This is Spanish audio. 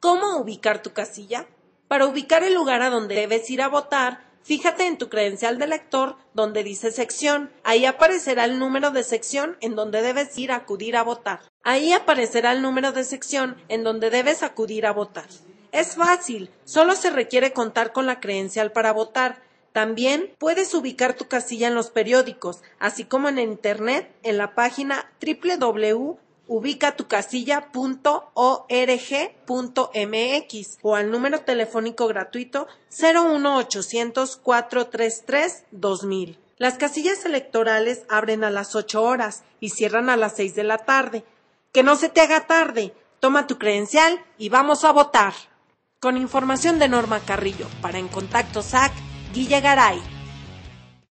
¿Cómo ubicar tu casilla? Para ubicar el lugar a donde debes ir a votar, fíjate en tu credencial de lector donde dice sección. Ahí aparecerá el número de sección en donde debes ir a acudir a votar. Ahí aparecerá el número de sección en donde debes acudir a votar. Es fácil, solo se requiere contar con la credencial para votar. También puedes ubicar tu casilla en los periódicos, así como en Internet en la página www Ubica tu casilla.org.mx o al número telefónico gratuito 01800 433 2000. Las casillas electorales abren a las 8 horas y cierran a las 6 de la tarde. Que no se te haga tarde, toma tu credencial y vamos a votar. Con información de Norma Carrillo, para En Contacto SAC, Guilla Garay.